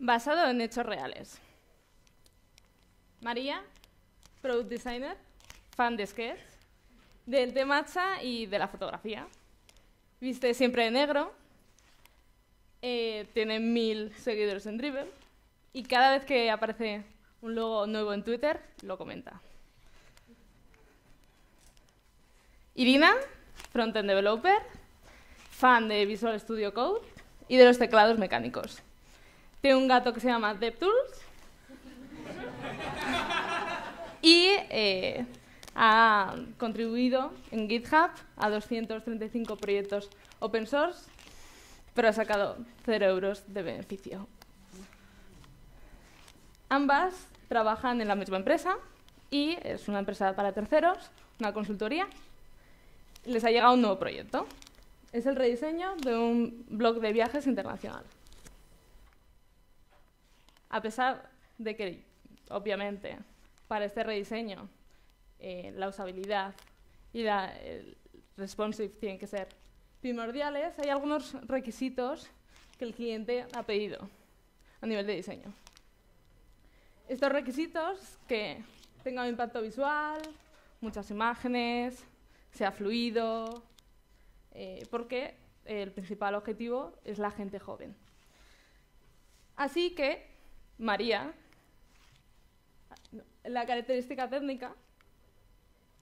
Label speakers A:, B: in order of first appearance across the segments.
A: basado en hechos reales. María, product designer, fan de sketch, del té matcha y de la fotografía. Viste siempre de negro, eh, tiene mil seguidores en Dribbble y cada vez que aparece un logo nuevo en Twitter, lo comenta. Irina, frontend developer, fan de Visual Studio Code y de los teclados mecánicos. Tiene un gato que se llama DevTools Y eh, ha contribuido en GitHub a 235 proyectos open source, pero ha sacado cero euros de beneficio. Ambas trabajan en la misma empresa y es una empresa para terceros, una consultoría. Les ha llegado un nuevo proyecto. Es el rediseño de un blog de viajes internacional. A pesar de que, obviamente, para este rediseño, eh, la usabilidad y la el responsive tienen que ser primordiales, hay algunos requisitos que el cliente ha pedido a nivel de diseño. Estos requisitos que tenga un impacto visual, muchas imágenes, sea fluido, eh, porque el principal objetivo es la gente joven. Así que María, la característica técnica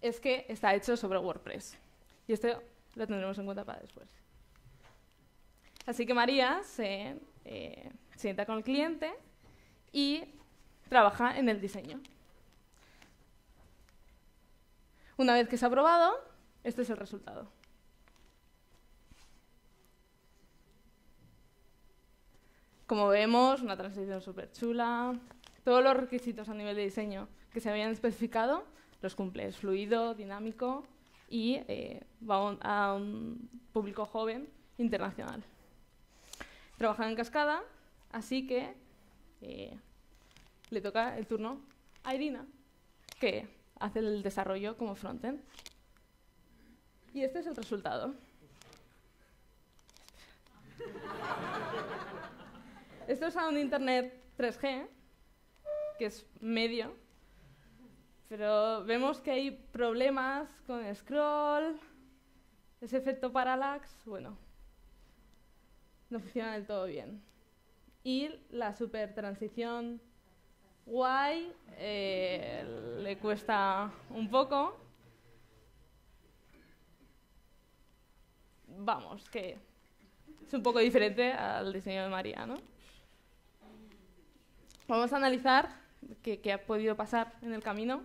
A: es que está hecho sobre WordPress. Y esto lo tendremos en cuenta para después. Así que María se eh, sienta con el cliente y trabaja en el diseño. Una vez que se ha aprobado, este es el resultado. Como vemos, una transición súper chula. Todos los requisitos a nivel de diseño que se habían especificado los cumple. Es fluido, dinámico y eh, va a un público joven internacional. Trabaja en cascada, así que eh, le toca el turno a Irina, que hace el desarrollo como frontend. Y este es el resultado. Esto es un internet 3G, que es medio, pero vemos que hay problemas con el scroll, ese efecto parallax, bueno, no funciona del todo bien. Y la super transición guay eh, le cuesta un poco. Vamos, que es un poco diferente al diseño de María, ¿no? Vamos a analizar qué, ha podido pasar en el camino,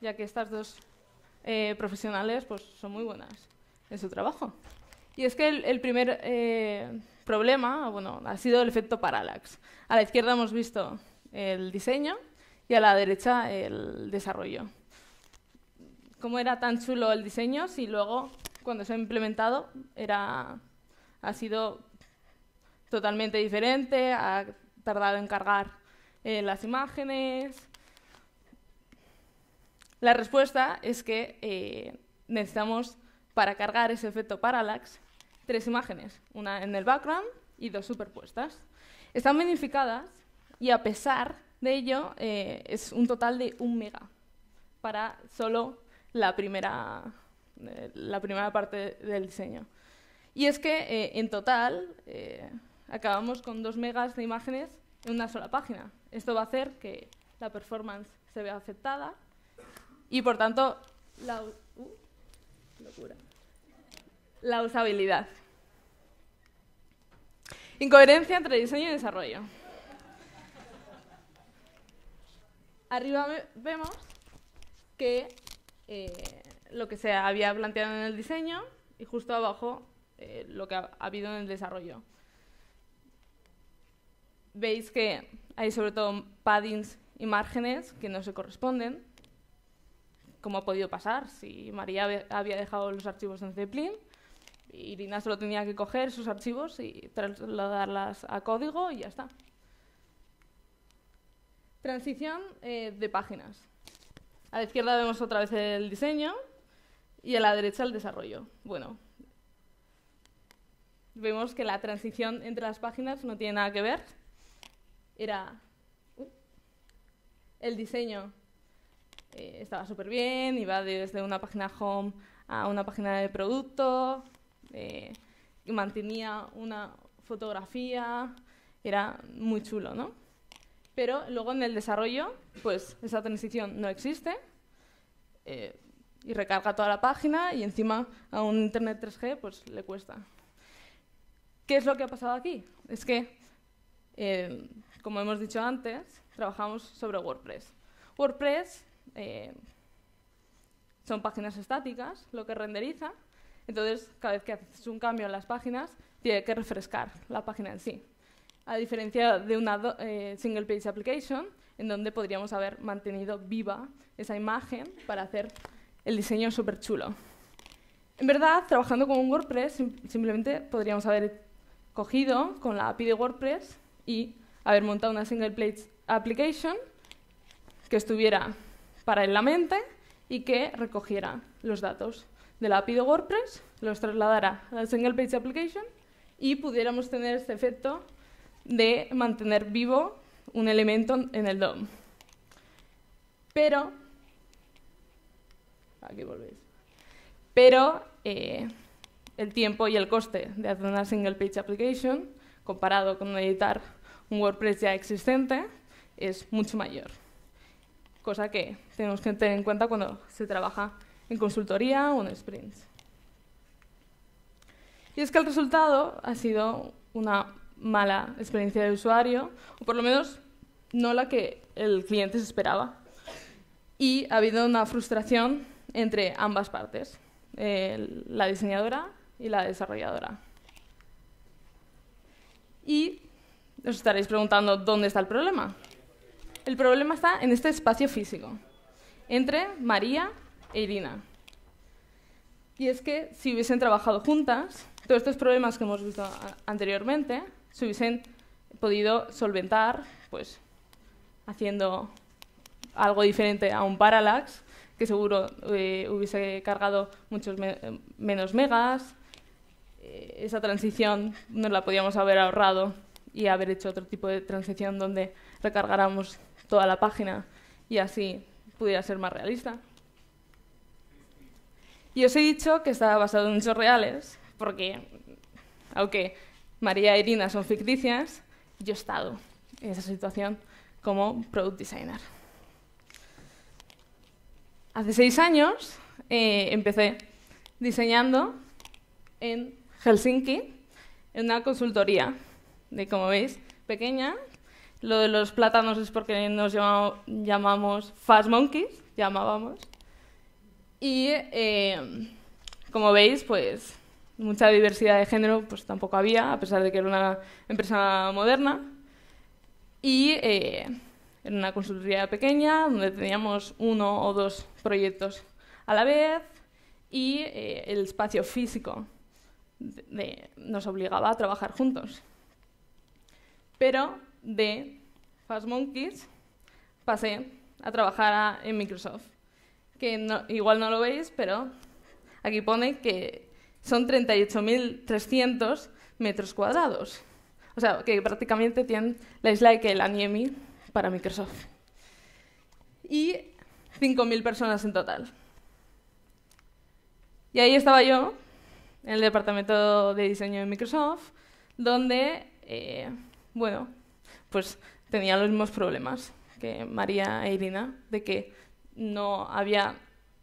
A: ya que estas dos eh, profesionales pues, son muy buenas en su trabajo. Y es que el, primer eh, problema bueno, ha sido el efecto parallax. A la izquierda hemos visto el diseño y a la derecha el desarrollo. ¿Cómo era tan chulo el diseño si luego, cuando se ha implementado, era, ha sido totalmente diferente, ha tardado en cargar eh, las imágenes. La respuesta es que eh, necesitamos, para cargar ese efecto parallax, tres imágenes, una en el background y dos superpuestas. Están minificadas y a pesar de ello eh, es un total de un mega para solo la primera, la primera parte del diseño. Y es que en total acabamos con dos megas de imágenes en una sola página. Esto va a hacer que la performance se vea aceptada y, por tanto, la, uh, la usabilidad. Incoherencia entre diseño y desarrollo. Arriba vemos que eh, lo que se había planteado en el diseño y justo abajo eh, lo que ha habido en el desarrollo veis que hay sobre todo paddings y márgenes que no se corresponden, ¿Cómo ha podido pasar si María había dejado los archivos en Zeppelin. Irina solo tenía que coger sus archivos y trasladarlas a código y ya está. Transición eh, de páginas. A la izquierda vemos otra vez el diseño y a la derecha el desarrollo. Bueno, vemos que la transición entre las páginas no tiene nada que ver era uh". el diseño. Eh, estaba súper bien, iba desde una página home a una página de producto, eh, mantenía una fotografía, era muy chulo, ¿no? Pero luego en el desarrollo, pues esa transición no existe eh, y recarga toda la página y encima a un Internet 3G pues le cuesta. ¿Qué es lo que ha pasado aquí? Es que como hemos dicho antes, trabajamos sobre WordPress. WordPress eh, son páginas estáticas, lo que renderiza. Entonces, cada vez que haces un cambio en las páginas, tiene que refrescar la página en sí. A diferencia de una eh, single page application, en donde podríamos haber mantenido viva esa imagen para hacer el diseño súper chulo. En verdad, trabajando con un WordPress, simplemente podríamos haber cogido con la API de WordPress y haber montado una single page application que estuviera para en la mente y que recogiera los datos de la API de WordPress, los trasladara a la single page application y pudiéramos tener este efecto de mantener vivo un elemento en el DOM. Pero, aquí volvéis, pero eh, el tiempo y el coste de hacer una single page application comparado con editar un WordPress ya existente es mucho mayor. Cosa que tenemos que tener en cuenta cuando se trabaja en consultoría o en sprints. Y es que el resultado ha sido una mala experiencia de usuario, o por lo menos no la que el cliente se esperaba. Y ha habido una frustración entre ambas partes, la diseñadora y la desarrolladora. Y os estaréis preguntando dónde está el problema. El problema está en este espacio físico, entre María e Irina. Y es que si hubiesen trabajado juntas, todos estos problemas que hemos visto anteriormente se hubiesen podido solventar pues, haciendo algo diferente a un parallax, que seguro eh, hubiese cargado muchos menos megas. Eh, esa transición nos la podíamos haber ahorrado y haber hecho otro tipo de transición donde recargáramos toda la página y así pudiera ser más realista. Y os he dicho que estaba basado en hechos reales, porque aunque María e Irina son ficticias, yo he estado en esa situación como product designer. Hace seis años eh, empecé diseñando en Helsinki, en una consultoría de como veis, pequeña. Lo de los plátanos es porque nos llamamos, Fast Monkeys, llamábamos. Y eh, como veis, pues mucha diversidad de género pues tampoco había, a pesar de que era una empresa moderna. Y eh, era una consultoría pequeña donde teníamos uno o dos proyectos a la vez y eh, el espacio físico nos obligaba a trabajar juntos. Pero de Fast Monkeys pasé a trabajar en Microsoft, que igual no lo veis, pero aquí pone que son 38.300 metros cuadrados. O sea, que prácticamente tienen la isla que el para Microsoft. Y 5.000 personas en total. Y ahí estaba yo, en el departamento de diseño de Microsoft, donde eh, bueno, pues tenía los mismos problemas que María e Irina, de que no había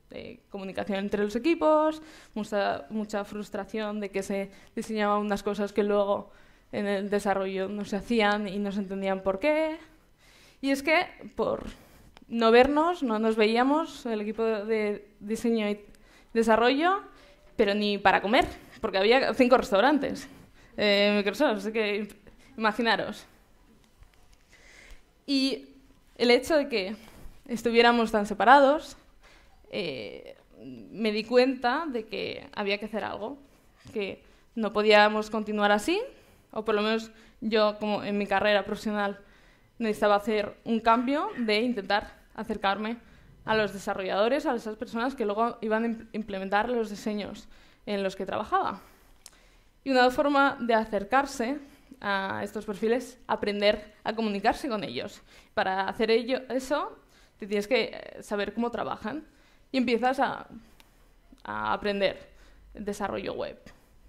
A: eh, comunicación entre los equipos, mucha, mucha frustración de que se diseñaban unas cosas que luego en el desarrollo no se hacían y no se entendían por qué. Y es que por no vernos, no nos veíamos, el equipo de diseño y desarrollo, pero ni para comer, porque había cinco restaurantes. Eh, Microsoft, así que Imaginaros. Y el hecho de que estuviéramos tan separados, eh, me di cuenta de que había que hacer algo, que no podíamos continuar así, o por lo menos yo, como en mi carrera profesional, necesitaba hacer un cambio de intentar acercarme a los desarrolladores, a esas personas que luego iban a implementar los diseños en los que trabajaba. Y una forma de acercarse a estos perfiles aprender a comunicarse con ellos. Para hacer eso, te tienes que eh, saber cómo trabajan y empiezas a, aprender desarrollo web,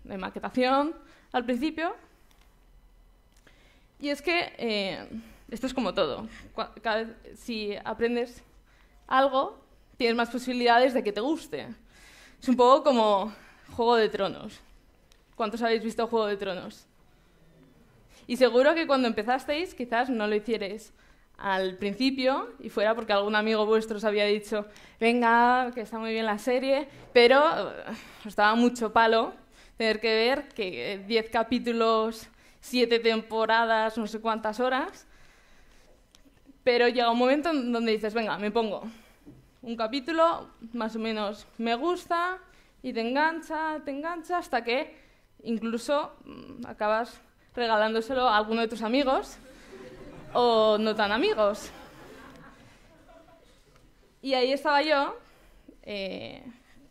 A: de maquetación al principio. Y es que eh, esto es como todo. si aprendes algo, tienes más posibilidades de que te guste. Es un poco como Juego de Tronos. ¿Cuántos habéis visto Juego de Tronos? Y seguro que cuando empezasteis quizás no lo hicierais al principio y fuera porque algún amigo vuestro os había dicho, venga, que está muy bien la serie, pero estaba eh, mucho palo tener que ver que 10 eh, capítulos, 7 temporadas, no sé cuántas horas, pero llega un momento en donde dices, venga, me pongo un capítulo, más o menos me gusta y te engancha, te engancha hasta que incluso mm, acabas regalándoselo a alguno de tus amigos o no tan amigos. Y ahí estaba yo, eh,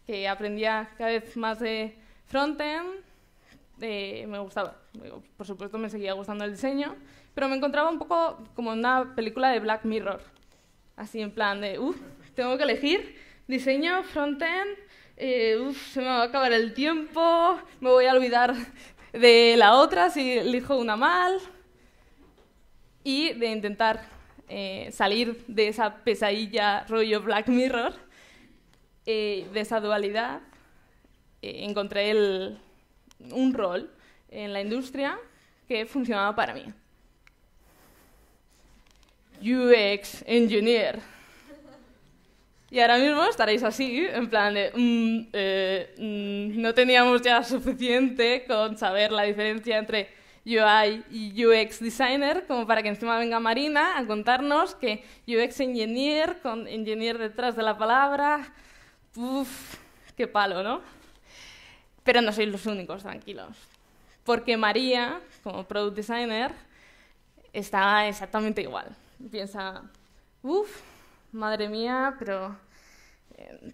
A: que aprendía cada vez más de frontend, me gustaba, por supuesto me seguía gustando el diseño, pero me encontraba un poco como en una película de Black Mirror, así en plan de, uff, tengo que elegir diseño, frontend, eh, uff, se me va a acabar el tiempo, me voy a olvidar de la otra si elijo una mal y de intentar eh, salir de esa pesadilla rollo Black Mirror, eh, de esa dualidad, eh, encontré el, un rol en la industria que funcionaba para mí. UX Engineer. Y ahora mismo estaréis así, en plan de, mm, eh, mm, no teníamos ya suficiente con saber la diferencia entre UI y UX designer, como para que encima venga Marina a contarnos que UX engineer, con engineer detrás de la palabra, uff, qué palo, ¿no? Pero no sois los únicos, tranquilos. Porque María, como product designer, está exactamente igual. Piensa, uff, madre mía, pero eh,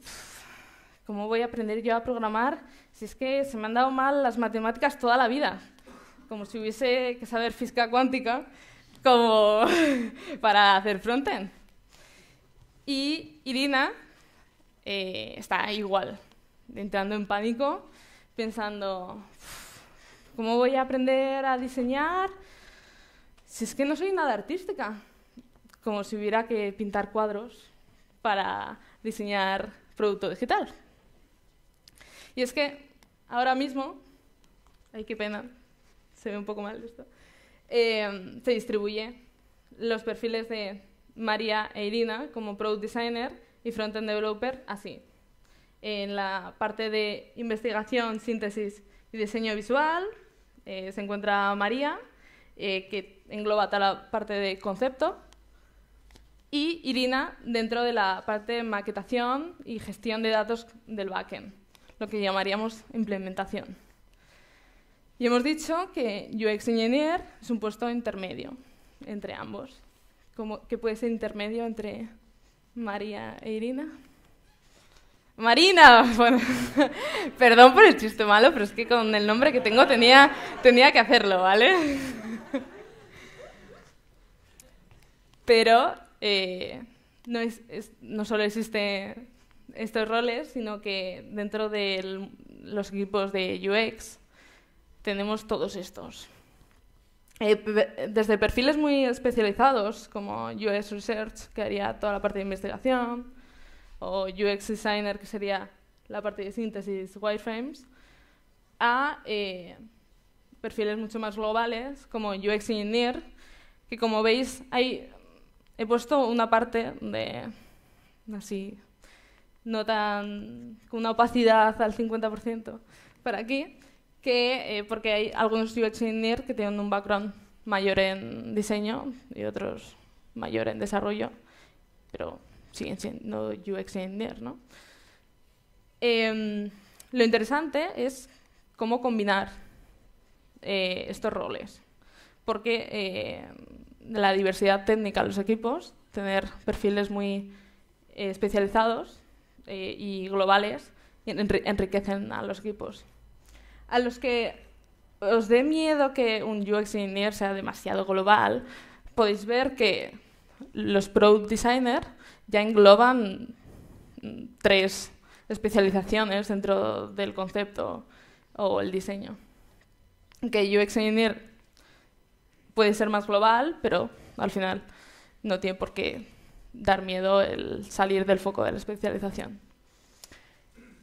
A: ¿cómo voy a aprender yo a programar si es que se me han dado mal las matemáticas toda la vida? Como si hubiese que saber física cuántica como para hacer frontend. Y Irina eh, está igual, entrando en pánico, pensando, ¿cómo voy a aprender a diseñar si es que no soy nada artística? como si hubiera que pintar cuadros para diseñar producto digital. Y es que ahora mismo, ay qué pena, se ve un poco mal esto, em, se distribuye los perfiles de María e Irina como product designer y frontend developer así. En la parte de investigación, síntesis y diseño visual eh, se encuentra María, eh, que engloba toda la parte de concepto, y Irina dentro de la parte de maquetación y gestión de datos del backend, lo que llamaríamos implementación. Y hemos dicho que UX Engineer es un puesto intermedio entre ambos, como que puede ser intermedio entre María e Irina. Marina, perdón por el chiste malo, pero es que con el nombre que tengo tenía, tenía que hacerlo, ¿vale? Pero eh, no, solo existen estos roles, sino que dentro de los equipos de UX tenemos todos estos. Eh, desde perfiles muy especializados, como UX Research, que haría toda la parte de investigación, o UX Designer, que sería la parte de síntesis, wireframes, a eh, perfiles mucho más globales, como UX Engineer, que como veis hay he puesto una parte de así no tan con una opacidad al 50% para aquí que eh, porque hay algunos UX engineers que tienen un background mayor en diseño y otros mayor en desarrollo pero siguen siendo UX engineers ¿no? Em, lo interesante es cómo combinar eh, estos roles porque eh, la diversidad técnica de los equipos, tener perfiles muy eh, especializados eh, y globales, enriquecen a los equipos. A los que os dé miedo que un UX engineer sea demasiado global, podéis ver que los product designer ya engloban mm, tres especializaciones dentro del concepto o el diseño. Que UX engineer puede ser más global, pero al final no tiene por qué dar miedo el salir del foco de la especialización.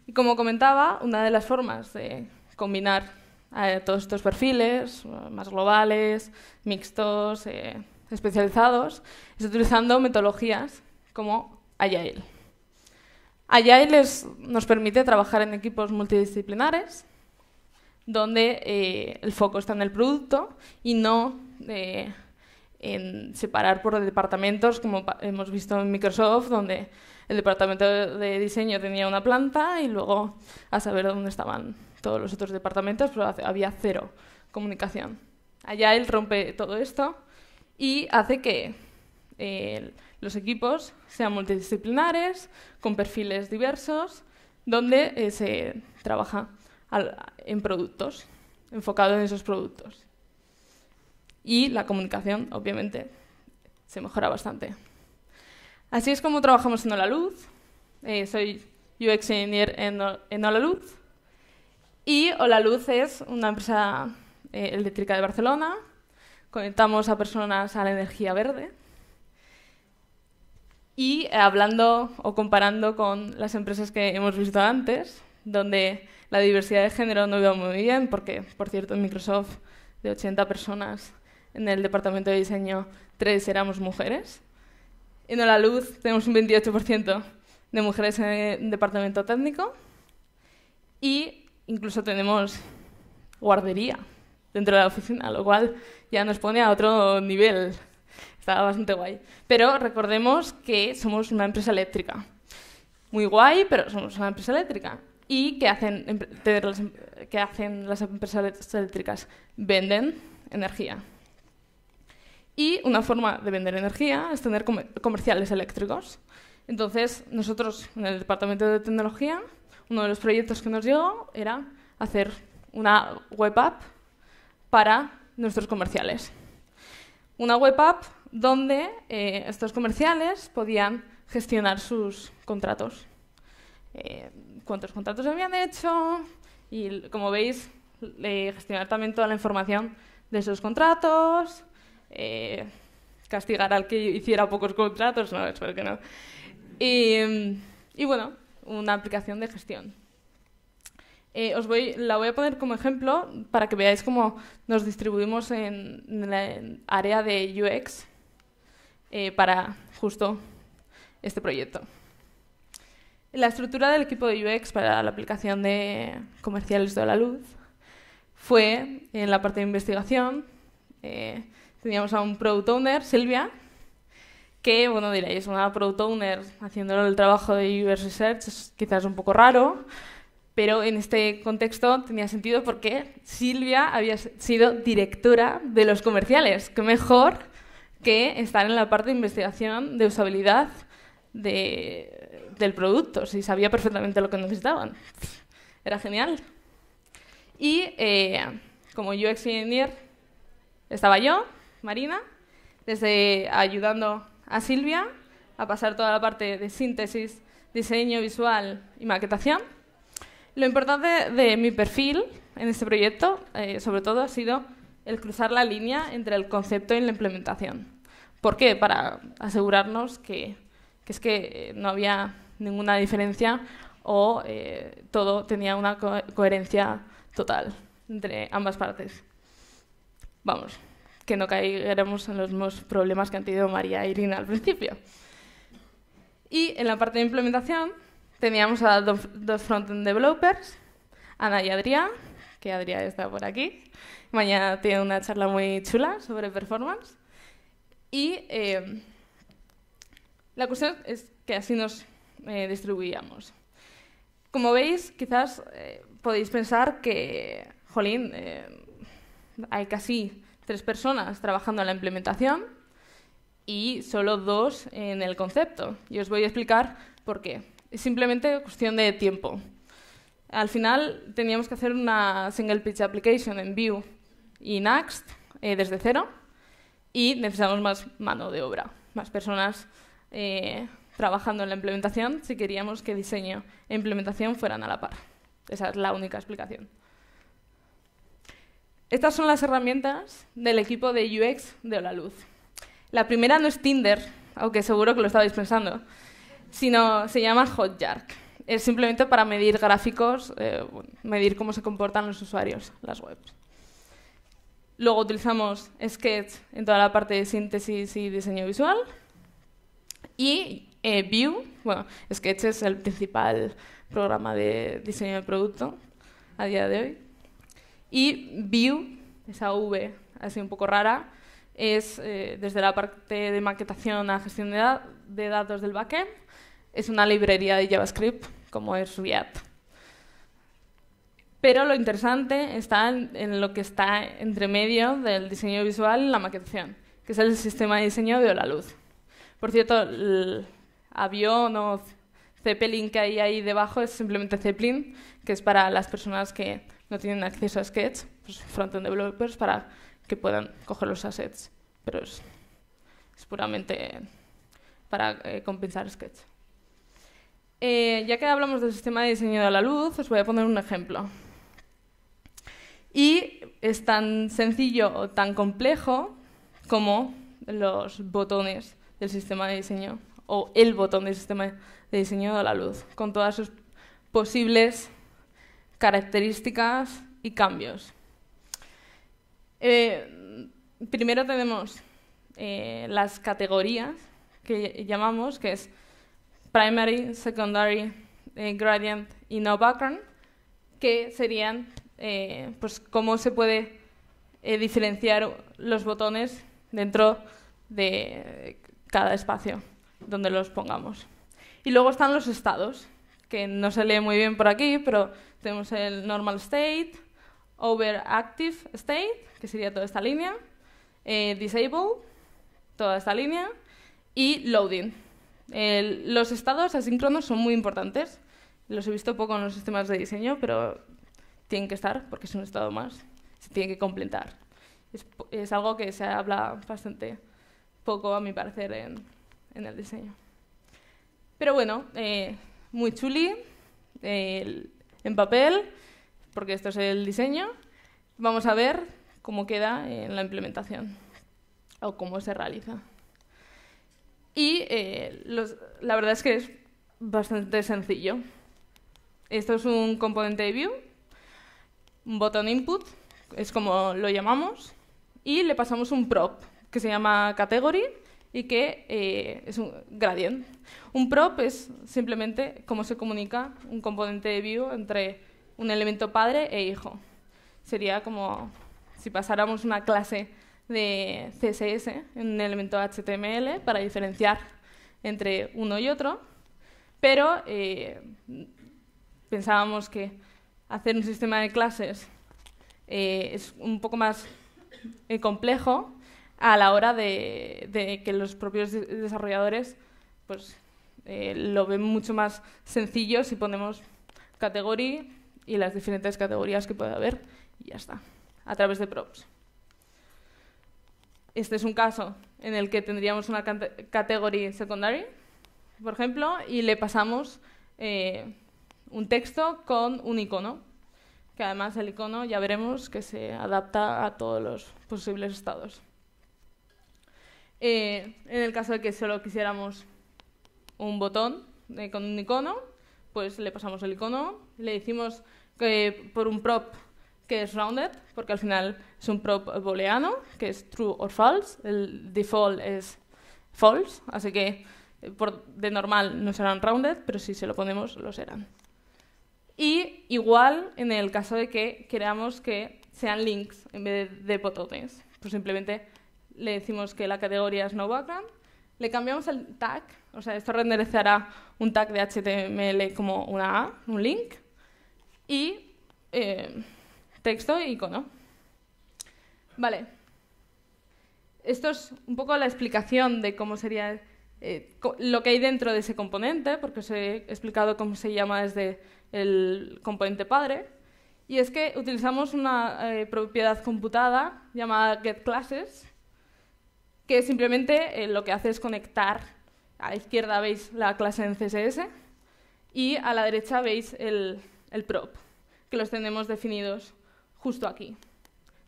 A: Y como comentaba, una de las formas de combinar eh, todos estos perfiles, eh, más globales, mixtos, eh, especializados, es utilizando metodologías como Agile. Agile nos permite trabajar en equipos multidisciplinares, donde el foco está en el producto y no de, en separar por departamentos, como hemos visto en Microsoft, donde el departamento de diseño tenía una planta y luego a saber dónde estaban todos los otros departamentos, pero había cero comunicación. Allá él rompe todo esto y hace que eh, los equipos sean multidisciplinares, con perfiles diversos, donde eh, se trabaja en productos, enfocado en esos productos y la comunicación, obviamente, se mejora bastante. Así es como trabajamos en Luz. Luz. Eh, soy UX Engineer en, en Luz Y Luz es una empresa eh, eléctrica de Barcelona. Conectamos a personas a la energía verde. Y hablando o comparando con las empresas que hemos visto antes, donde la diversidad de género no iba muy bien, porque, por cierto, en Microsoft de 80 personas en el departamento de diseño tres éramos mujeres. En la luz tenemos un 28% de mujeres en el departamento técnico y incluso tenemos guardería dentro de la oficina, lo cual ya nos pone a otro nivel. Está bastante guay. Pero recordemos que somos una empresa eléctrica. Muy guay, pero somos una empresa eléctrica. ¿Y qué hacen, em-, qué hacen las empresas eléctricas? Venden energía. Y una forma de vender energía es tener comerciales eléctricos. Entonces, nosotros en el departamento de tecnología, uno de los proyectos que nos llegó era hacer una web app para nuestros comerciales. Una web app donde eh, estos comerciales podían gestionar sus contratos. Eh, cuántos contratos habían hecho y, como veis, eh, gestionar también toda la información de esos contratos, eh, castigar al que hiciera pocos contratos, no, espero que no. Y, bueno, una aplicación de gestión. Eh, os voy, la voy a poner como ejemplo para que veáis cómo nos distribuimos en, el área de UX eh, para justo este proyecto. La estructura del equipo de UX para la aplicación de comerciales de la luz fue en la parte de investigación, teníamos a un product owner, Silvia, que, bueno, diréis, una product owner haciéndolo el trabajo de user research quizás un poco raro, pero en este contexto tenía sentido porque Silvia había sido directora de los comerciales. Qué mejor que estar en la parte de investigación de usabilidad de, del producto, si sabía perfectamente lo que necesitaban. Era genial. Y eh, como UX Engineer estaba yo, Marina, desde ayudando a Silvia a pasar toda la parte de síntesis, diseño visual y maquetación. Lo importante de mi perfil en este proyecto, eh, sobre todo, ha sido el cruzar la línea entre el concepto y la implementación. ¿Por qué? Para asegurarnos que, es que eh, no había ninguna diferencia o eh, todo tenía una coherencia total entre ambas partes. Vamos que no caigamos en los mismos problemas que han tenido María e Irina al principio. Y en la parte de implementación teníamos a dos, front-end developers, Ana y Adrián, que Adrián está por aquí. Mañana tiene una charla muy chula sobre performance. Y eh, la cuestión es que así nos eh, distribuíamos. Como veis, quizás eh, podéis pensar que, jolín, hay casi tres personas trabajando en la implementación y solo dos en el concepto. Y os voy a explicar por qué. Es simplemente cuestión de tiempo. Al final teníamos que hacer una single pitch application en Vue y Next eh, desde cero y necesitamos más mano de obra, más personas eh, trabajando en la implementación si queríamos que diseño e implementación fueran a la par. Esa es la única explicación. Estas son las herramientas del equipo de UX de Hola Luz. La primera no es Tinder, aunque seguro que lo estabais pensando, sino se llama Hotjar. Es simplemente para medir gráficos, eh, medir cómo se comportan los usuarios, las webs. Luego utilizamos Sketch en toda la parte de síntesis y diseño visual. Y eh, View, bueno, Sketch es el principal programa de diseño de producto a día de hoy. Y VIEW, esa V así un poco rara, es eh, desde la parte de maquetación a gestión de, datos del backend, es una librería de JavaScript como es React. Pero lo interesante está en, lo que está entre medio del diseño visual y la maquetación, que es el sistema de diseño de la luz. Por cierto, el avión o Zeppelin que hay ahí debajo es simplemente Zeppelin, que es para las personas que no tienen acceso a Sketch, pues front developers para que puedan coger los assets. Pero es, puramente para eh, compensar Sketch. Eh, ya que hablamos del sistema de diseño de la luz, os voy a poner un ejemplo. Y es tan sencillo o tan complejo como los botones del sistema de diseño o el botón del sistema de diseño de la luz, con todas sus posibles características y cambios. Eh, primero tenemos eh, las categorías que llamamos, que es primary, secondary, eh, gradient y no background, que serían pues, cómo se puede diferenciar los botones dentro de cada espacio donde los pongamos. Y luego están los estados, que no se lee muy bien por aquí, pero tenemos el normal state, overactive state, que sería toda esta línea, eh, disable, toda esta línea, y loading. los estados asíncronos son muy importantes. Los he visto poco en los sistemas de diseño, pero tienen que estar porque es un estado más. Se tiene que completar. Es, algo que se habla bastante poco, a mi parecer, en, el diseño. Pero bueno, eh, muy chuli en papel, porque esto es el diseño. Vamos a ver cómo queda en la implementación o cómo se realiza. Y eh, la verdad es que es bastante sencillo. Esto es un componente de view, un botón input, es como lo llamamos, y le pasamos un prop que se llama category y que eh, es un gradient. Un prop es simplemente cómo se comunica un componente de view entre un elemento padre e hijo. Sería como si pasáramos una clase de CSS en un elemento HTML para diferenciar entre uno y otro, pero eh, pensábamos que hacer un sistema de clases eh, es un poco más complejo a la hora de, que los propios desarrolladores pues, eh, lo ven mucho más sencillo si ponemos category y las diferentes categorías que puede haber y ya está, a través de props. Este es un caso en el que tendríamos una category secondary, por ejemplo, y le pasamos eh, un texto con un icono, que además el icono ya veremos que se adapta a todos los posibles estados. Eh, en el caso de que solo quisiéramos un botón con un icono, pues le pasamos el icono, le decimos que eh, por un prop que es rounded, porque al final es un prop booleano, que es true or false, el default es false, así que eh, por, de normal no serán rounded, pero si se lo ponemos lo serán. Y igual en el caso de que queramos que sean links en vez de botones, pues simplemente le decimos que la categoría es no background, le cambiamos el tag, o sea, esto renderizará un tag de HTML como una A, un link, y eh, texto e icono. Vale. Esto es un poco la explicación de cómo sería eh, lo que hay dentro de ese componente, porque os he explicado cómo se llama desde el componente padre. Y es que utilizamos una eh, propiedad computada llamada getClasses, que simplemente eh, lo que hace es conectar, a la izquierda veis la clase en CSS y a la derecha veis el, prop, que los tenemos definidos justo aquí.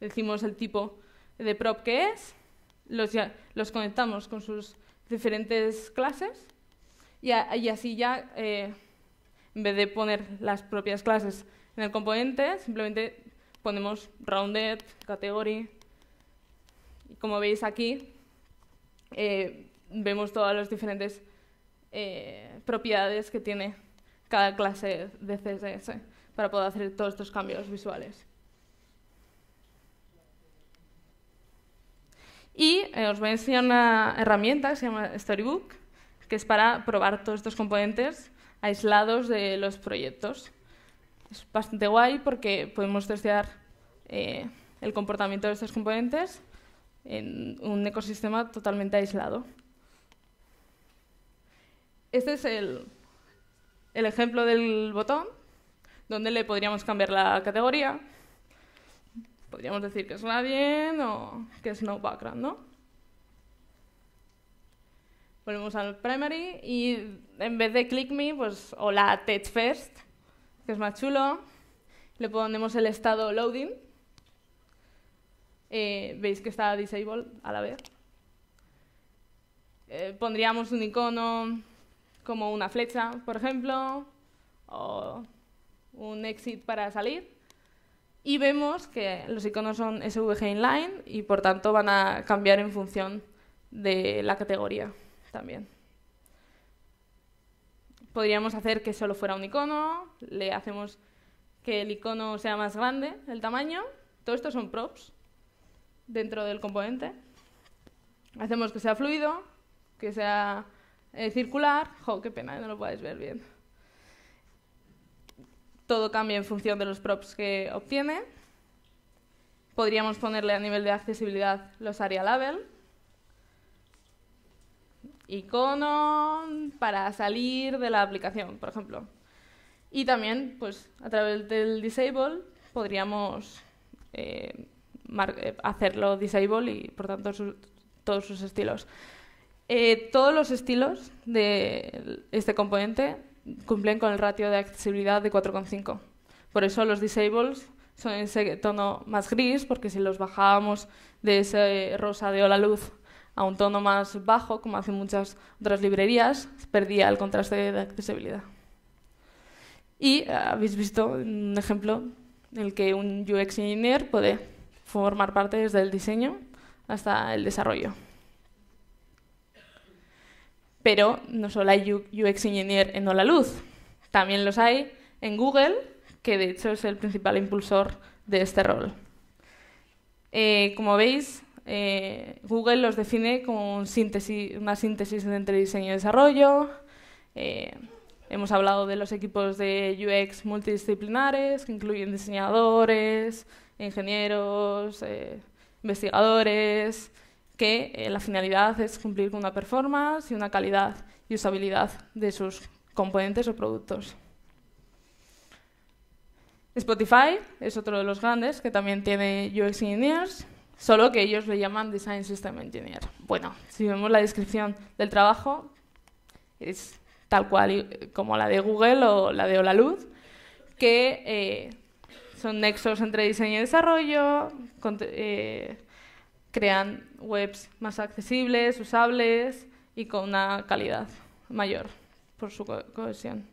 A: Decimos el tipo de prop que es, los, conectamos con sus diferentes clases y, así ya, eh, en vez de poner las propias clases en el componente, simplemente ponemos rounded, category. Y como veis aquí, eh, vemos todas las diferentes eh, propiedades que tiene cada clase de CSS para poder hacer todos estos cambios visuales. Y eh, os voy a enseñar una herramienta que se llama Storybook, que es para probar todos estos componentes aislados de los proyectos. Es bastante guay porque podemos testear el comportamiento de estos componentes en un ecosistema totalmente aislado. Este es el, ejemplo del botón, donde le podríamos cambiar la categoría. Podríamos decir que es bien o que es no background, ¿no? Volvemos al primary y en vez de click me, pues hola la text first, que es más chulo, le ponemos el estado loading eh, veis que está disable a la vez. Eh, pondríamos un icono como una flecha, por ejemplo, o un exit para salir. Y vemos que los iconos son SVG inline y por tanto van a cambiar en función de la categoría también. Podríamos hacer que solo fuera un icono, le hacemos que el icono sea más grande, el tamaño. Todo esto son props dentro del componente. Hacemos que sea fluido, que sea eh, circular. ¡Jo, qué pena, eh, no lo podéis ver bien! Todo cambia en función de los props que obtiene. Podríamos ponerle a nivel de accesibilidad los area label. Icono para salir de la aplicación, por ejemplo. Y también, pues, a través del disable podríamos eh, eh, hacerlo disable y por tanto todos sus estilos. Eh, todos los estilos de este componente cumplen con el ratio de accesibilidad de 4,5. Por eso los disables son ese tono más gris, porque si los bajábamos de ese rosa de ola luz a un tono más bajo, como hacen muchas otras librerías, perdía el contraste de accesibilidad. Y eh, habéis visto un ejemplo en el que un UX engineer puede formar parte desde el diseño hasta el desarrollo. Pero no solo hay UX Engineer en Hola Luz, también los hay en Google, que de hecho es el principal impulsor de este rol. Eh, como veis, eh, Google los define como síntesis, una síntesis entre diseño y desarrollo. Eh, hemos hablado de los equipos de UX multidisciplinares, que incluyen diseñadores, ingenieros, eh, investigadores, que eh, la finalidad es cumplir con una performance y una calidad y usabilidad de sus componentes o productos. Spotify es otro de los grandes que también tiene UX Engineers, solo que ellos le llaman Design System Engineer. Bueno, si vemos la descripción del trabajo, es tal cual como la de Google o la de Hola Luz, que eh, son nexos entre diseño y desarrollo, eh, crean webs más accesibles, usables y con una calidad mayor por su cohesión.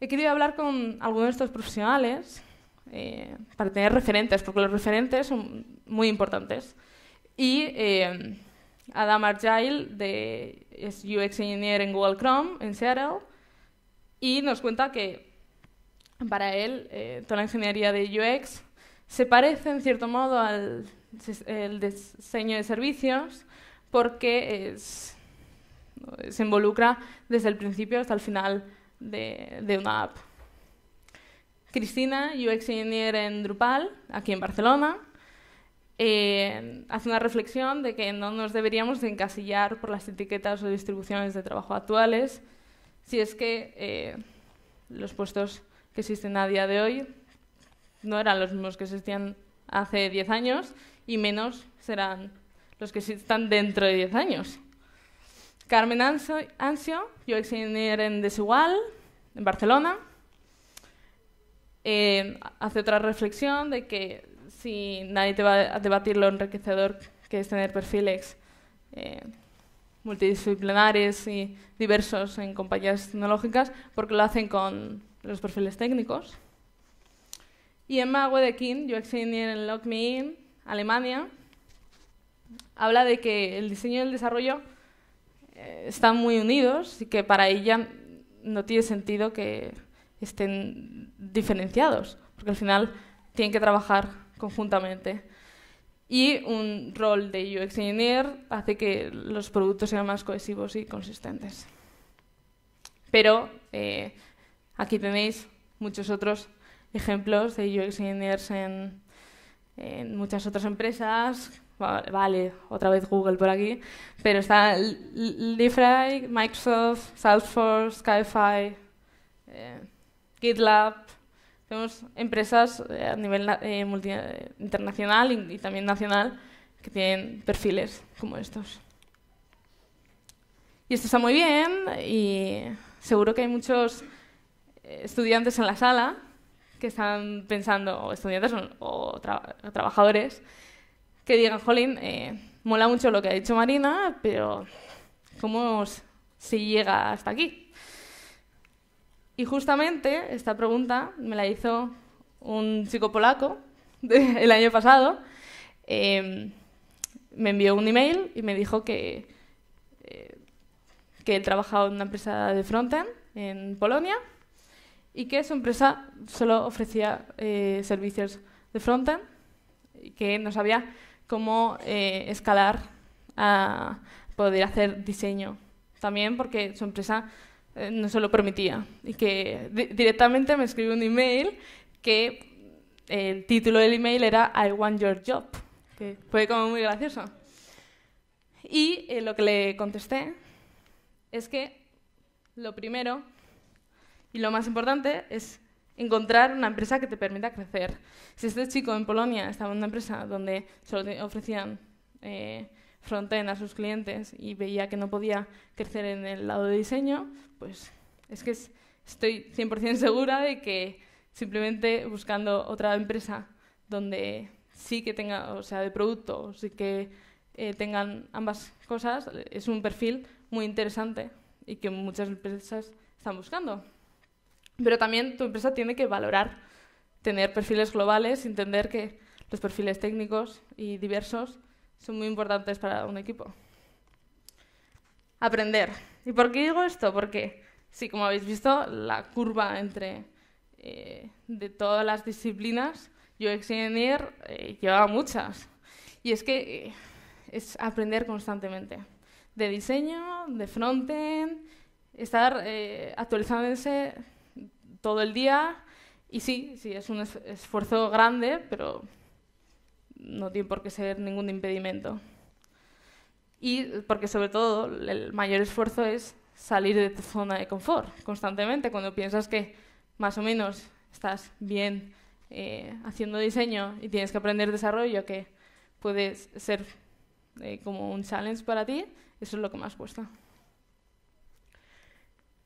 A: He querido hablar con algunos de estos profesionales eh, para tener referentes, porque los referentes son muy importantes. Y eh, Adam Argyle de, es UX Engineer en Google Chrome, en Seattle, y nos cuenta que para él, eh, toda la ingeniería de UX se parece en cierto modo al diseño de servicios porque se involucra desde el principio hasta el final de, una app. Cristina, UX Engineer en Drupal, aquí en Barcelona, eh, hace una reflexión de que no nos deberíamos encasillar por las etiquetas o distribuciones de trabajo actuales, si es que eh, los puestos que existen a día de hoy no eran los mismos que existían hace 10 años y menos serán los que existan dentro de 10 años. Carmen Ansio, yo ingeniera en Desigual, en Barcelona, eh, hace otra reflexión de que si nadie te va a debatir lo enriquecedor que es tener perfiles eh, multidisciplinares y diversos en compañías tecnológicas, porque lo hacen con los perfiles técnicos. Y Emma Wedekind, UX Engineer en Lock In, Alemania, habla de que el diseño y el desarrollo eh, están muy unidos y que para ella no tiene sentido que estén diferenciados, porque al final tienen que trabajar conjuntamente. Y un rol de UX Engineer hace que los productos sean más cohesivos y consistentes. Pero eh, Aquí tenéis muchos otros ejemplos de UX engineers en, muchas otras empresas. Vale, otra vez Google por aquí, pero está Lyft, Microsoft, Salesforce, Skyfy, eh, GitLab. Tenemos empresas eh, a nivel eh, internacional y también nacional que tienen perfiles como estos. Y esto está muy bien y seguro que hay muchos estudiantes en la sala que están pensando, o estudiantes o, trabajadores, que digan, jolín, eh, mola mucho lo que ha dicho Marina, pero ¿cómo se llega hasta aquí? Y justamente esta pregunta me la hizo un chico polaco el año pasado. Em, me envió un email y me dijo que, eh, que él trabajaba en una empresa de frontend en Polonia y que su empresa solo ofrecía eh, servicios de frontend y que no sabía cómo eh, escalar a poder hacer diseño. También porque su empresa eh, no se lo permitía y que directamente me escribió un email que el título del email era I want your job, que fue como muy gracioso. Y lo que le contesté es que lo primero y lo más importante es encontrar una empresa que te permita crecer. Si este chico en Polonia estaba en una empresa donde solo ofrecían eh, frontend a sus clientes y veía que no podía crecer en el lado de diseño, pues es que estoy 100% segura de que simplemente buscando otra empresa donde sí que tenga, o sea, de producto, sí que eh, tengan ambas cosas, es un perfil muy interesante y que muchas empresas están buscando. Pero también tu empresa tiene que valorar tener perfiles globales, entender que los perfiles técnicos y diversos son muy importantes para un equipo. Aprender. ¿Y por qué digo esto? Porque, sí, como habéis visto, la curva entre eh, de todas las disciplinas, yo Engineer eh, llevaba muchas. Y es que eh, es aprender constantemente. De diseño, de frontend, estar actualizándose todo el día. Y sí, sí, es un esfuerzo grande, pero no tiene por qué ser ningún impedimento. Y porque sobre todo el mayor esfuerzo es salir de tu zona de confort constantemente. Cuando piensas que más o menos estás bien eh, haciendo diseño y tienes que aprender desarrollo que puede ser eh, como un challenge para ti, eso es lo que más cuesta.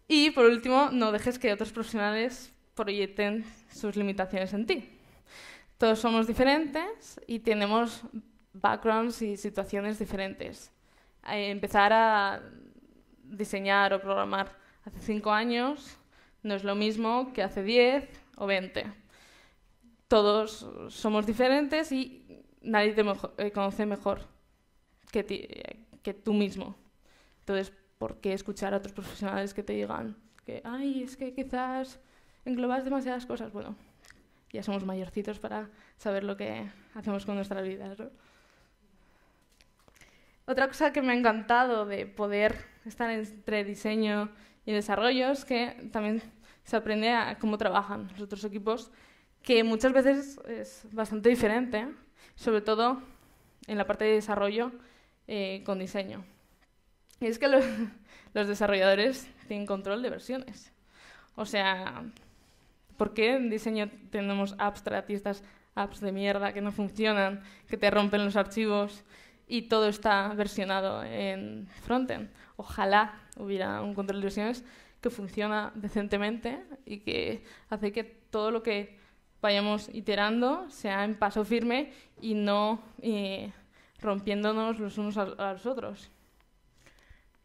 A: Y por último, no dejes que otros profesionales proyecten sus limitaciones en ti. Todos somos diferentes y tenemos backgrounds y situaciones diferentes. Eh, empezar a diseñar o programar hace cinco años no es lo mismo que hace diez o veinte. Todos somos diferentes y nadie te eh, conoce mejor que, eh, tú mismo por qué escuchar a otros profesionales que te digan que, ay, es que quizás englobas demasiadas cosas. Bueno, ya somos mayorcitos para saber lo que hacemos con nuestras vidas. Otra cosa que me ha encantado de poder estar entre diseño y desarrollo es que también se aprende a cómo trabajan los otros equipos, que muchas veces es bastante diferente, sobre todo en la parte de desarrollo eh, con diseño. Y es que los, desarrolladores tienen control de versiones. O sea, ¿por qué en diseño tenemos abstractistas apps de mierda que no funcionan, que te rompen los archivos y todo está versionado en frontend? Ojalá hubiera un control de versiones que funciona decentemente y que hace que todo lo que vayamos iterando sea en paso firme y no eh, rompiéndonos los unos a los otros.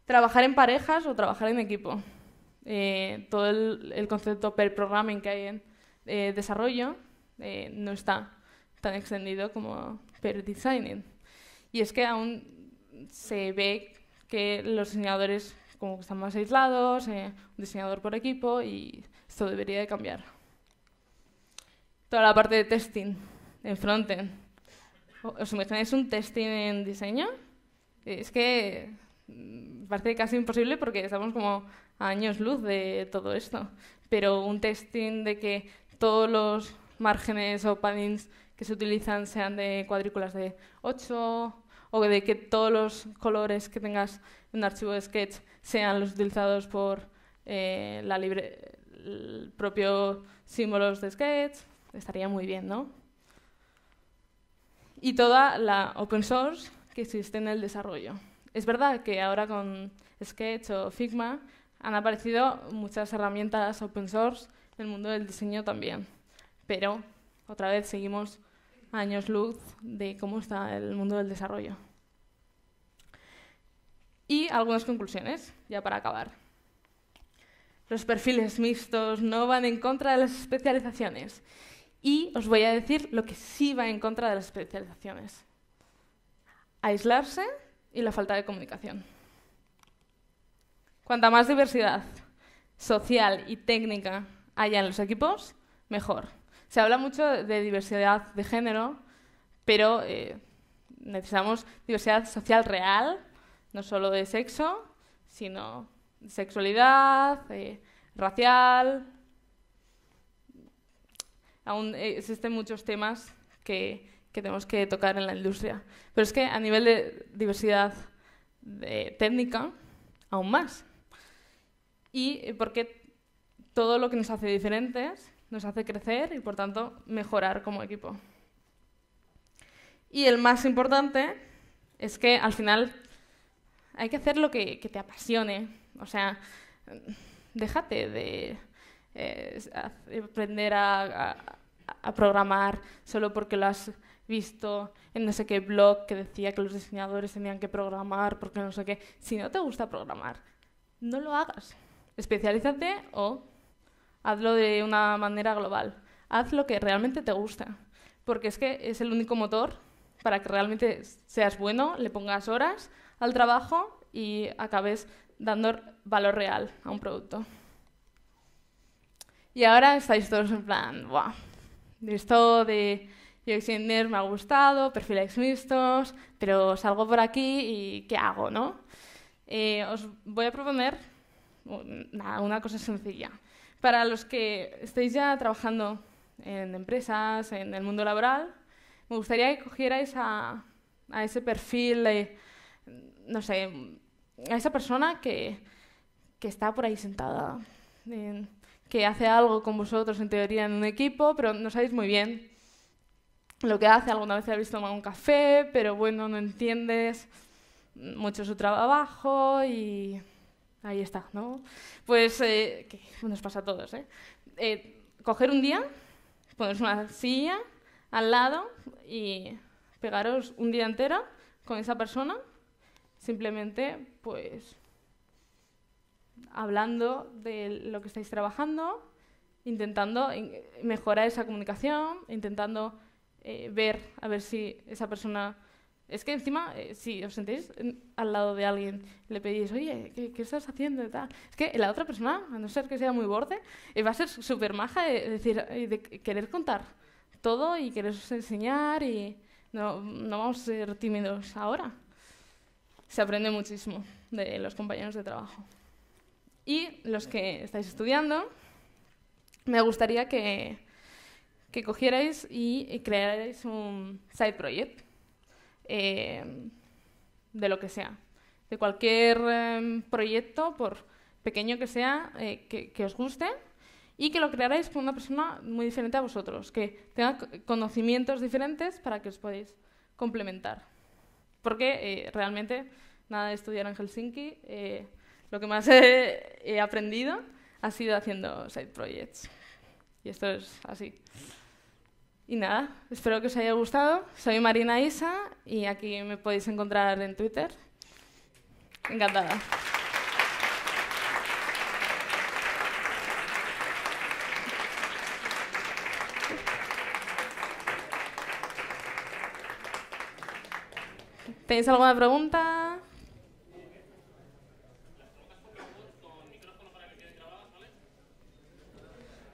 A: Trabajar en parejas o trabajar en equipo. Eh, todo el, concepto per programming que hay en eh, desarrollo eh, no está tan extendido como per designing. Y es que aún se ve que los diseñadores como que están más aislados, un diseñador por equipo y esto debería de cambiar. Toda la parte de testing en frontend. ¿Os imagináis un testing en diseño? Es que Mm, parece casi imposible porque estamos como a años luz de todo esto. Pero un testing de que todos los márgenes o paddings que se utilizan sean de cuadrículas de 8 o de que todos los colores que tengas en un archivo de sketch sean los utilizados por eh, la libre, el propio símbolos de sketch, estaría muy bien, ¿no? Y toda la open source que existe en el desarrollo es verdad que ahora con Sketch o Figma han aparecido muchas herramientas open source en el mundo del diseño también, pero otra vez seguimos años luz de cómo está el mundo del desarrollo. Y algunas conclusiones, ya para acabar. Los perfiles mixtos no van en contra de las especializaciones. Y os voy a decir lo que sí va en contra de las especializaciones. Aislarse y la falta de comunicación. Cuanta más diversidad social y técnica haya en los equipos, mejor. Se habla mucho de diversidad de género, pero eh, necesitamos diversidad social real, no solo de sexo, sino sexualidad, eh, racial. Aún eh, existen muchos temas que que tenemos que tocar en la industria. Pero es que a nivel de diversidad técnica, aún más. Y eh, porque todo lo que nos hace diferentes nos hace crecer y, por tanto, mejorar como equipo. Y el más importante es que al final hay que hacer lo que, te apasione. O sea, déjate de eh, aprender a, a programar solo porque lo has visto en no sé qué blog que decía que los diseñadores tenían que programar porque no sé qué. Si no te gusta programar, no lo hagas. Especialízate o hazlo de una manera global. Haz lo que realmente te gusta, porque es que es el único motor para que realmente seas bueno, le pongas horas al trabajo y acabes dando valor real a un producto. Y ahora estáis todos en plan, ¡buah! esto de yo Xinder me ha gustado, perfiles mixtos, pero salgo por aquí y ¿qué hago? ¿no? Eh, os voy a proponer una, cosa sencilla. Para los que estéis ya trabajando en empresas, en el mundo laboral, me gustaría que cogierais a, ese perfil no sé, a esa persona que, está por ahí sentada, que hace algo con vosotros en teoría en un equipo, pero no sabéis muy bien lo que hace, alguna vez habéis tomado un café, pero bueno, no entiendes mucho su trabajo y ahí está, ¿no? Pues eh, nos pasa a todos, ¿eh? ¿eh? Coger un día, poneros una silla al lado y pegaros un día entero con esa persona, simplemente pues hablando de lo que estáis trabajando, intentando eh, mejorar esa comunicación, intentando eh, ver a ver si esa persona... Es que encima, eh, si os sentéis al lado de alguien, le pedís, oye, ¿qué, estás haciendo? tal. Es que la otra persona, a no ser que sea muy borde, eh, va a ser súper maja de, decir, de querer contar todo y quereros enseñar y no, no vamos a ser tímidos ahora. Se aprende muchísimo de los compañeros de trabajo. Y los que estáis estudiando, me gustaría que, que cogierais y crearais un side project em, de lo que sea, de cualquier em, proyecto, por pequeño que sea, eh, que, os guste y que lo crearais con una persona muy diferente a vosotros, que tenga conocimientos diferentes para que os podáis complementar. Porque eh, realmente nada de estudiar en Helsinki, eh, lo que más he, he aprendido ha sido haciendo side projects. Y esto es así. Y nada, espero que os haya gustado. Soy Marina Isa y aquí me podéis encontrar en Twitter. Encantada. ¿Tenéis alguna pregunta?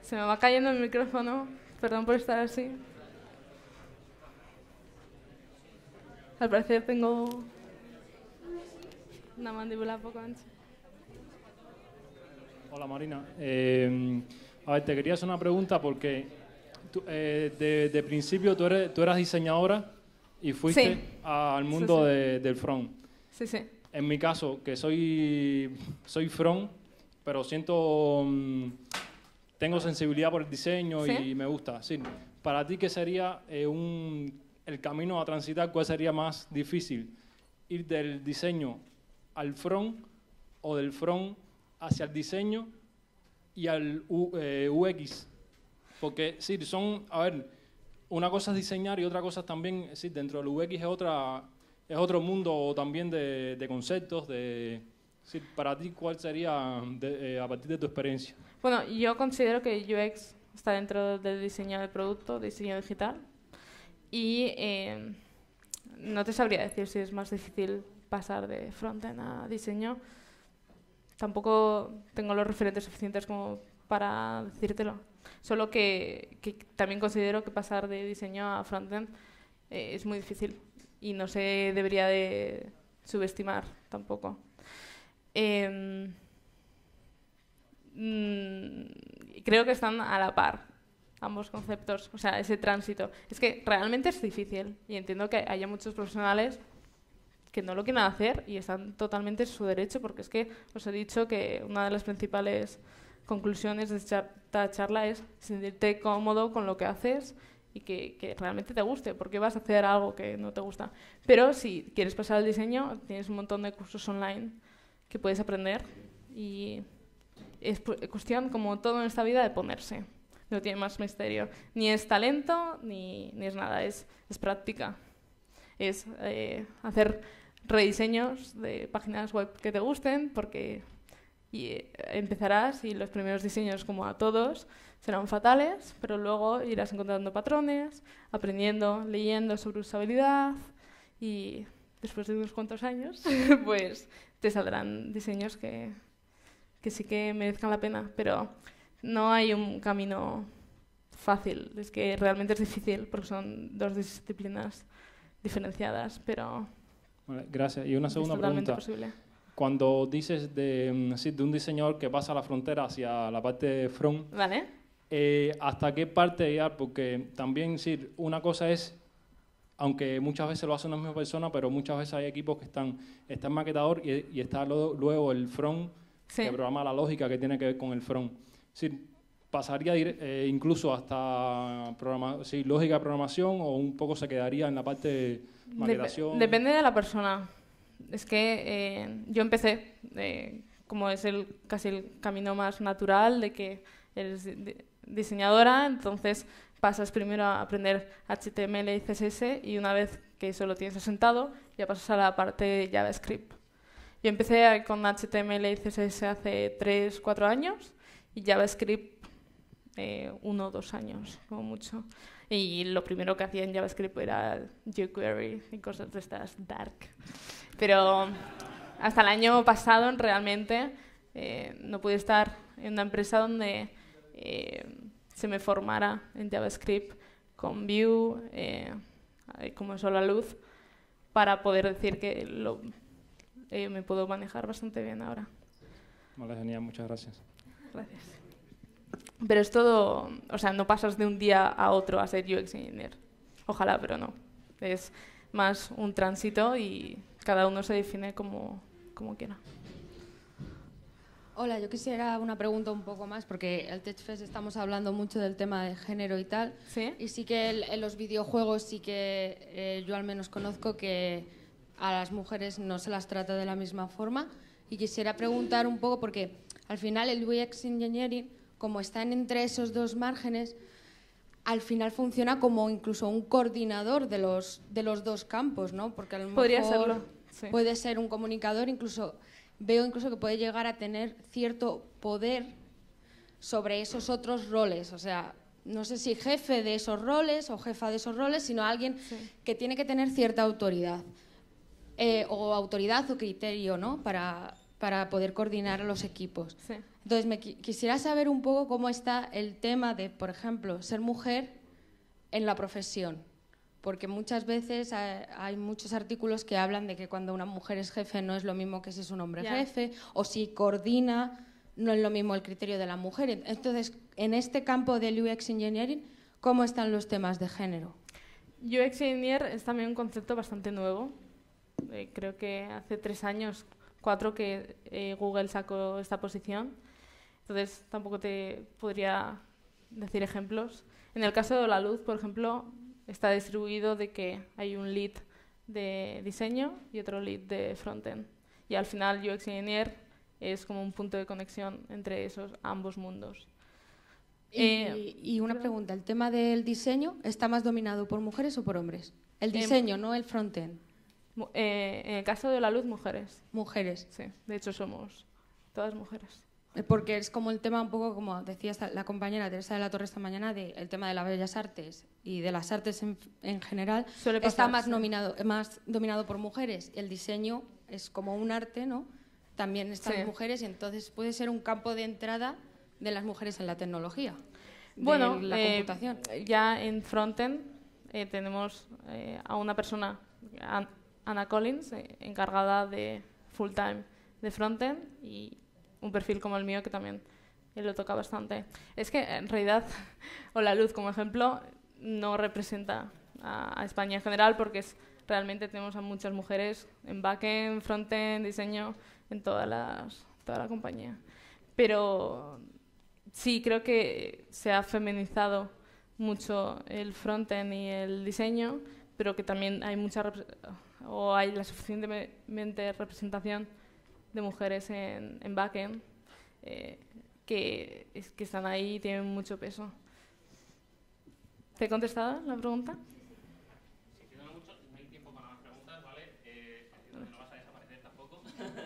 A: Se me va cayendo el micrófono. Perdón por estar así.
B: Al parecer tengo
A: una mandíbula poco ancha.
B: Hola Marina. Em, a ver, te quería hacer una pregunta porque eh, de, principio tú, eres, tú eras diseñadora y fuiste al mundo del front. Sí, sí. En mi caso, que soy, soy front, pero siento... Mm, tengo sensibilidad por el diseño y me gusta. Sí. Para ti, ¿qué sería eh, el camino a transitar? ¿Cuál sería más difícil? ¿Ir del diseño al front o del front hacia el diseño y al UX? Eh, Porque sí, son, a ver, una cosa es diseñar y otra cosa también, Sí, dentro del UX es, otra, es otro mundo también de conceptos, de, Sí, para ti, ¿cuál sería, eh, a partir de tu experiencia?
A: Bueno, yo considero que UX está dentro del diseño del producto, diseño digital, y eh, no te sabría decir si es más difícil pasar de frontend a diseño. Tampoco tengo los referentes suficientes como para decírtelo. Solo que, también considero que pasar de diseño a frontend eh, es muy difícil y no se debería de subestimar tampoco. Eh, creo que están a la par ambos conceptos, o sea, ese tránsito. Es que realmente es difícil y entiendo que haya muchos profesionales que no lo quieran hacer y están totalmente en su derecho porque es que os he dicho que una de las principales conclusiones de esta charla es sentirte cómodo con lo que haces y que, que, realmente te guste, porque vas a hacer algo que no te gusta. Pero si quieres pasar al diseño, tienes un montón de cursos online que puedes aprender y es cuestión, como todo en esta vida, de ponerse. No tiene más misterio. Ni es talento, ni, ni es nada, es, es práctica. Es eh, hacer rediseños de páginas web que te gusten, porque y eh, empezarás y los primeros diseños, como a todos, serán fatales, pero luego irás encontrando patrones, aprendiendo, leyendo sobre usabilidad y después de unos cuantos años, pues te saldrán diseños que, sí que merezcan la pena, pero no hay un camino fácil, es que realmente es difícil porque son dos disciplinas diferenciadas, pero...
B: gracias. Y una segunda pregunta. Cuando dices de, mm, de un diseñador que pasa la frontera hacia la parte front, ¿Vale? Eh, ¿hasta qué parte ya Porque también, sí, una cosa es aunque muchas veces lo hacen las mismas personas, pero muchas veces hay equipos que están, está maquetador y, está luego el front que programa la lógica que tiene que ver con el front. pasaría eh, incluso hasta lógica de programación o un poco se quedaría en la parte de maquetación. depende
A: de la persona. Es que eh, yo empecé, eh, como es el, casi el camino más natural de que eres diseñadora, entonces pasas primero a aprender HTML y CSS y una vez que eso lo tienes asentado, ya pasas a la parte de JavaScript. Yo empecé con HTML y CSS hace 3, 4 años y JavaScript eh, uno dos años, como mucho. Y lo primero que hacía en JavaScript era jQuery y cosas de estas dark. Pero hasta el año pasado realmente eh, no pude estar en una empresa donde... Eh, se me formara en JavaScript con Vue, eh, como solo la luz, para poder decir que lo, eh, me puedo manejar bastante bien
B: ahora. muchas gracias.
A: Gracias. Pero es todo, o sea, no pasas de un día a otro a ser UX Engineer. Ojalá, pero no. Es más un tránsito y cada uno se define como, como quiera.
C: Hola, yo quisiera una pregunta un poco más, porque el Tech estamos hablando mucho del tema de género y tal. Y sí que en los videojuegos sí que eh, yo al menos conozco que a las mujeres no se las trata de la misma forma. Y quisiera preguntar un poco, porque al final el UX Engineering, como están entre esos dos márgenes, al final funciona como incluso un coordinador de los, de los dos campos, ¿no? Porque a lo Podría puede ser un comunicador, incluso veo incluso que puede llegar a tener cierto poder sobre esos otros roles, o sea, no sé si jefe de esos roles o jefa de esos roles, sino alguien que tiene que tener cierta autoridad, eh, o autoridad o criterio, ¿no? Para, poder coordinar los equipos. Entonces, me quisiera saber un poco cómo está el tema de, por ejemplo, ser mujer en la profesión porque muchas veces hay muchos artículos que hablan de que cuando una mujer es jefe no es lo mismo que si es un hombre jefe, o si coordina, no es lo mismo el criterio de la mujer. Entonces, en este campo del UX Engineering, ¿cómo están los temas de género? UX Engineer es también un
A: concepto bastante nuevo. Eh, creo que hace tres años, cuatro, que eh, Google sacó esta posición. Entonces, tampoco te podría decir ejemplos. En el caso de la luz, por ejemplo, está distribuido de que hay un lead de diseño y otro lead de frontend. Y al final UX Engineer es como un punto de conexión entre esos ambos mundos. Y,
C: eh, una pregunta, ¿el tema del diseño está más dominado por mujeres o por hombres? El em, diseño, no el frontend. Eh, en el caso de la luz, mujeres. Mujeres. Sí, de hecho somos todas mujeres. Eh, porque es como el tema un poco, como decía la compañera Teresa de la Torre esta mañana, del tema de las bellas artes y de las artes en, general, está más, nominado, más dominado por mujeres. El diseño es como un arte, ¿no? También están mujeres y entonces puede ser un campo de entrada de las mujeres en la tecnología.
A: Bueno, la eh, computación.
C: ya en Frontend eh, tenemos a una persona,
A: Ana Collins, encargada de full time de Frontend y un perfil como el mío que también lo toca bastante. Es que en realidad, o la luz como ejemplo, no representa a, España en general porque realmente tenemos a muchas mujeres en backend, frontend, diseño, en toda la compañía. Pero sí, creo que se ha feminizado mucho el frontend y el diseño, pero que también hay mucha o hay la suficientemente representación de mujeres en, en backend eh, que, que están ahí y tienen mucho peso. ¿Te he contestado la pregunta?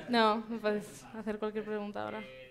A: No, me puedes hacer cualquier pregunta ahora. Eh,